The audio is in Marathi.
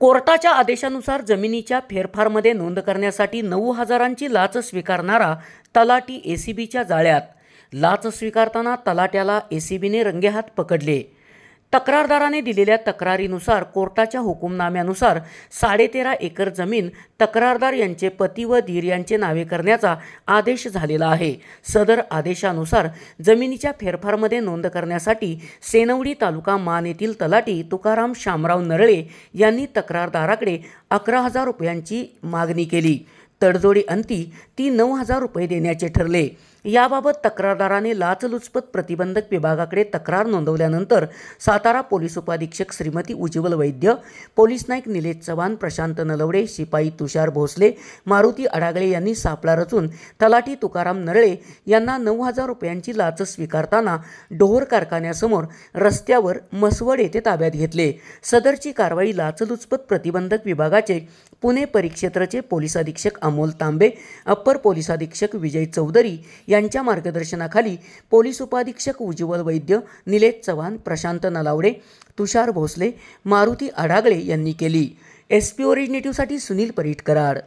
कोर्टाच्या आदेशानुसार जमिनीच्या फेरफारमध्ये नोंद करण्यासाठी नऊ हजारांची लाच स्वीकारणारा तलाटी एसीबीच्या जाळ्यात लाच स्वीकारताना तलाट्याला एसीबीने रंगेहात पकडले तक्रारदाराने दिलेल्या तक्रारीनुसार कोर्टाच्या हुकुमनाम्यानुसार साडेतेरा एकर जमीन तक्रारदार यांचे पती व धीर यांचे नावे करण्याचा आदेश झालेला आहे सदर आदेशानुसार जमिनीच्या फेरफारमध्ये नोंद करण्यासाठी सेनवडी तालुका मान येथील तलाटी तुकाराम शामराव नरळे यांनी तक्रारदाराकडे अकरा हजार रुपयांची मागणी केली तडजोडी अंती ती नऊ हजार रुपये देण्याचे ठरले याबाबत तक्रारदाराने लाचलुचपत प्रतिबंधक विभागाकडे तक्रार नोंदवल्यानंतर सातारा पोलीस उपाधीक्षक श्रीमती उज्ज्वल वैद्य पोलीस नाईक निलेश चव्हाण प्रशांत नलवडे शिपाई तुषार भोसले मारुती अडागळे यांनी सापळा रचून तलाठी तुकाराम नरळे यांना नऊ हजार रुपयांची लाच स्वीकारताना डोहर कारखान्यासमोर रस्त्यावर मसवड येथे ताब्यात घेतले सदरची कारवाई लाचलुचपत प्रतिबंधक विभागाचे पुणे परिक्षेत्राचे पोलीस अधीक्षक अमोल तांबे अप्पर पोलीस अधीक्षक विजय चौधरी यांच्या मार्गदर्शनाखाली पोलीस उपाधीक्षक उज्ज्वल वैद्य निलेश चव्हाण प्रशांत नलावडे तुषार भोसले मारुती आडागळे यांनी केली एस पी ओरिजिनेटिव्हसाठी सुनील परीट करार